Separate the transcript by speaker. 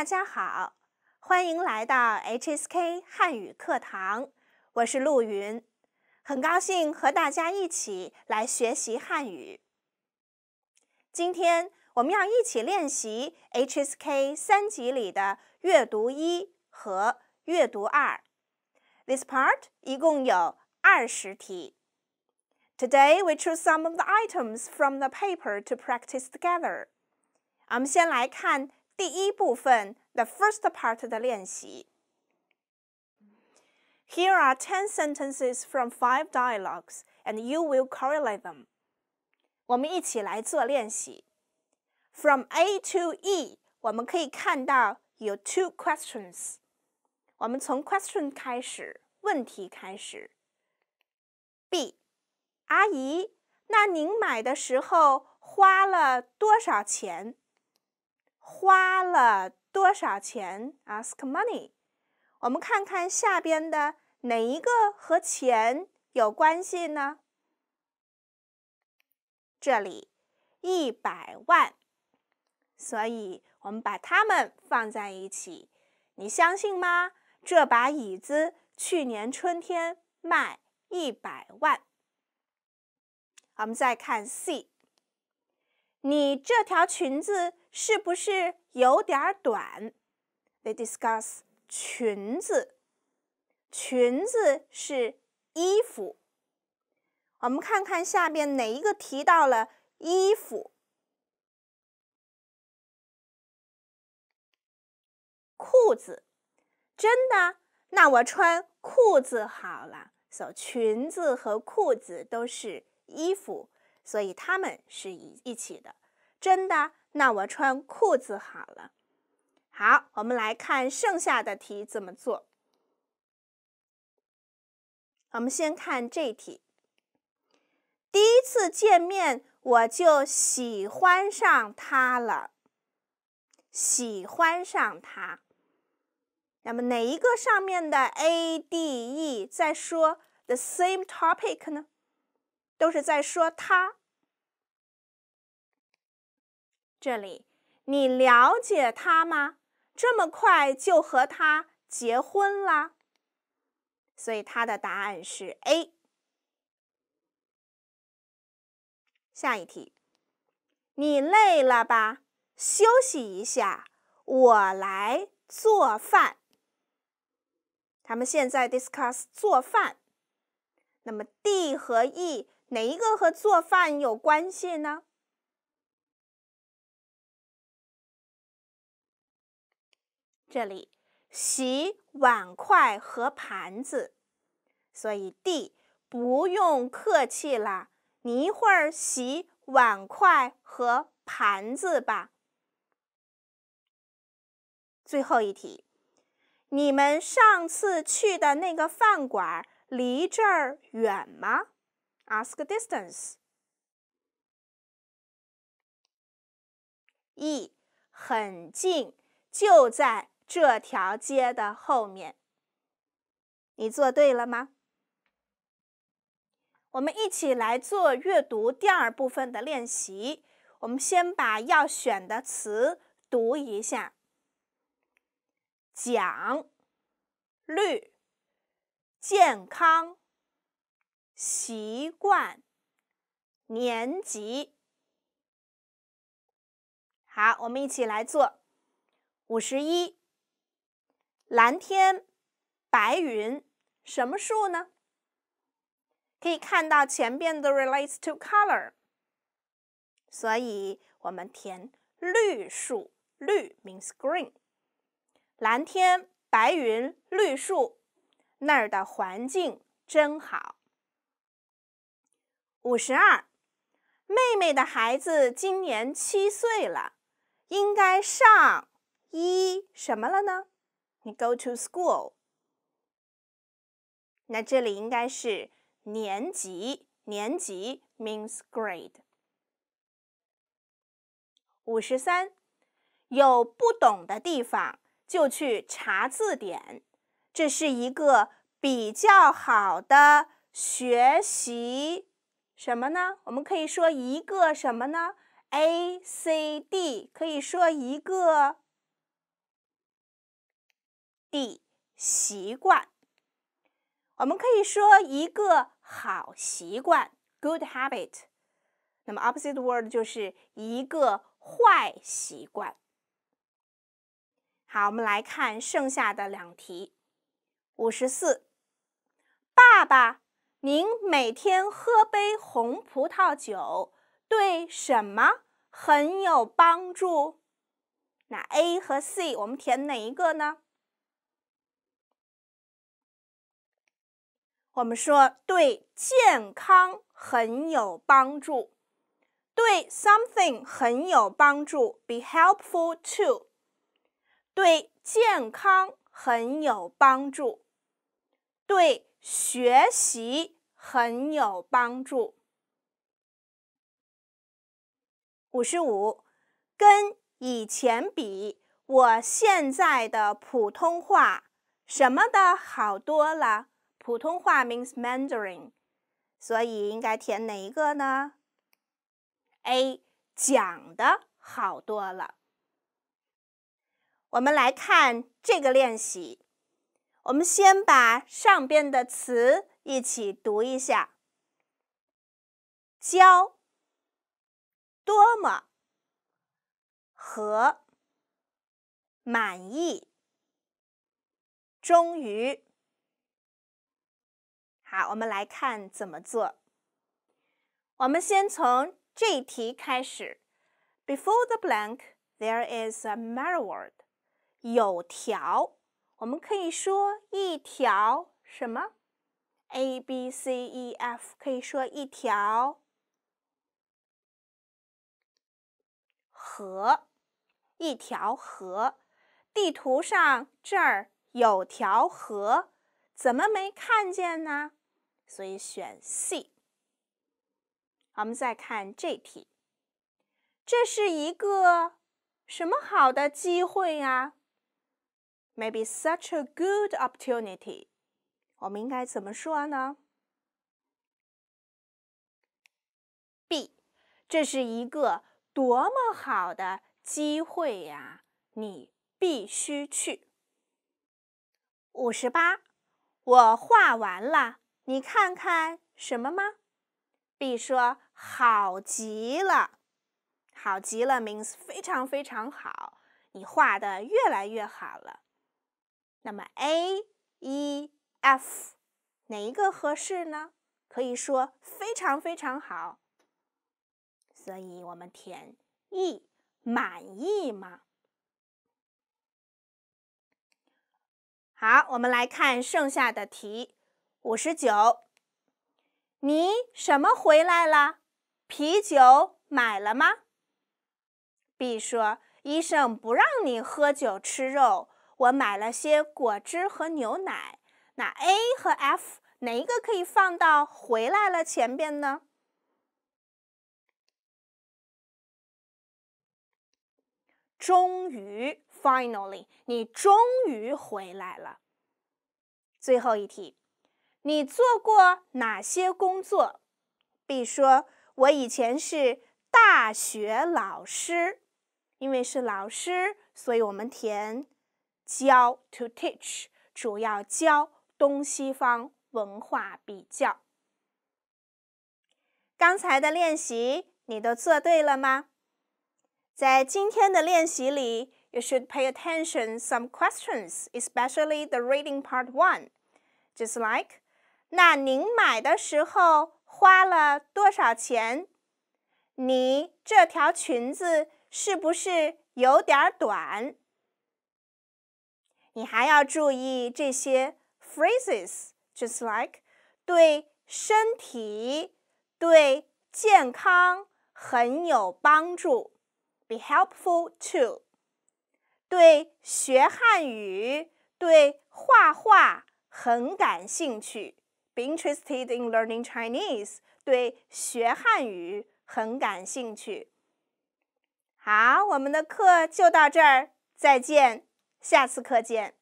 Speaker 1: 大家好，欢迎来到 HSK 汉语课堂，我是陆云，很高兴和大家一起来学习汉语。今天我们要一起练习 HSK 三级里的阅读一和阅读二。This part 一共有二十题。Today we choose some of the items from the paper to practice together。我们先来看。第一部分 the first part 的练习。Here are 10 sentences from five dialogues, and you will correlate them. 我们一起来做练习。From A to E，我们可以看到有 two questions。我们从 question 开始，问题开始。B，阿姨，那您买的时候花了多少钱？花了多少钱？Ask money。我们看看下边的哪一个和钱有关系呢？这里一百万，所以我们把它们放在一起。你相信吗？这把椅子去年春天卖一百万。我们再看 C，你这条裙子。是不是有点短？They discuss 裙子。裙子是衣服。我们看看下边哪一个提到了衣服。裤子，真的？那我穿裤子好了。So 裙子和裤子都是衣服，所以它们是一一起的。真的。那我穿裤子好了。好，我们来看剩下的题怎么做。我们先看这题。第一次见面我就喜欢上他了，喜欢上他。那么哪一个上面的 A、D、E 在说 the same topic 呢？都是在说他。这里，你了解他吗？这么快就和他结婚了，所以他的答案是 A。下一题，你累了吧？休息一下，我来做饭。他们现在 discuss 做饭，那么 D 和 E 哪一个和做饭有关系呢？这里洗碗筷和盘子，所以 D 不用客气了。你一会儿洗碗筷和盘子吧。最后一题，你们上次去的那个饭馆离这儿远吗？Ask distance。E 很近，就在。这条街的后面，你做对了吗？我们一起来做阅读第二部分的练习。我们先把要选的词读一下：讲、率、健康、习惯、年级。好，我们一起来做五十一。蓝天，白云，什么树呢？可以看到前边的 relates to color，所以我们填绿树。绿 means green。蓝天，白云，绿树，那儿的环境真好。五十二，妹妹的孩子今年七岁了，应该上一什么了呢？Go to school。那这里应该是年级，年级 means grade。五十三，有不懂的地方就去查字典，这是一个比较好的学习什么呢？我们可以说一个什么呢？A、C、D 可以说一个。D 习惯，我们可以说一个好习惯，good habit。那么 opposite word 就是一个坏习惯。好，我们来看剩下的两题。五十四，爸爸，您每天喝杯红葡萄酒对什么很有帮助？那 A 和 C，我们填哪一个呢？我们说对健康很有帮助，对 something 很有帮助。Be helpful to。对健康很有帮助，对学习很有帮助。五十五，跟以前比，我现在的普通话什么的好多了。普通话 means Mandarin，所以应该填哪一个呢？A 讲的好多了。我们来看这个练习，我们先把上边的词一起读一下。教多么和满意，终于。好，我们来看怎么做。我们先从这一题开始。Before the blank, there is a m a r r o w word。有条，我们可以说一条什么？A B C E F，可以说一条河。一条河，地图上这儿有条河，怎么没看见呢？所以选 C。我们再看这题，这是一个什么好的机会呀？Maybe such a good opportunity。我们应该怎么说呢？B，这是一个多么好的机会呀！你必须去。五十八，我画完了。你看看什么吗？B 说好极了，好极了，means 非常非常好。你画的越来越好了，那么 A、E、F 哪一个合适呢？可以说非常非常好，所以我们填 E 满意吗？好，我们来看剩下的题。五十九，你什么回来了？啤酒买了吗？B 说：“医生不让你喝酒吃肉，我买了些果汁和牛奶。”那 A 和 F 哪一个可以放到“回来了”前边呢？终于，finally，你终于回来了。最后一题。你做过哪些工作？B 说：“我以前是大学老师，因为是老师，所以我们填教 to teach，主要教东西方文化比较。”刚才的练习你都做对了吗？在今天的练习里，you should pay attention some questions, especially the reading part one, just like. 那您买的时候花了多少钱？你这条裙子是不是有点短？你还要注意这些 phrases，just like 对身体、对健康很有帮助，be helpful to，对学汉语、对画画很感兴趣。Be interested in learning Chinese，对学汉语很感兴趣。好，我们的课就到这儿，再见，下次课见。